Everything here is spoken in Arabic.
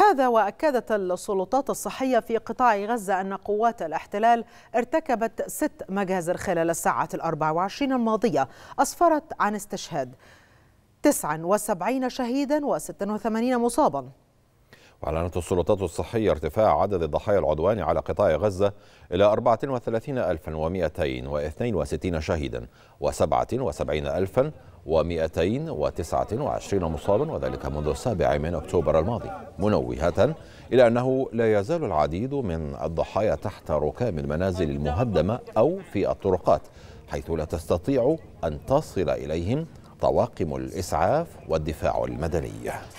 هذا وأكدت السلطات الصحية في قطاع غزة أن قوات الاحتلال ارتكبت ست مجازر خلال الساعات الأربع وعشرين الماضية أسفرت عن استشهاد 79 شهيدا و86 مصابا أعلنت السلطات الصحية ارتفاع عدد الضحايا العدوان على قطاع غزة إلى 34262 شهيدا و77229 مصابا وذلك منذ السابع من أكتوبر الماضي منوهة إلى أنه لا يزال العديد من الضحايا تحت ركام المنازل المهدمة أو في الطرقات حيث لا تستطيع أن تصل إليهم طواقم الإسعاف والدفاع المدني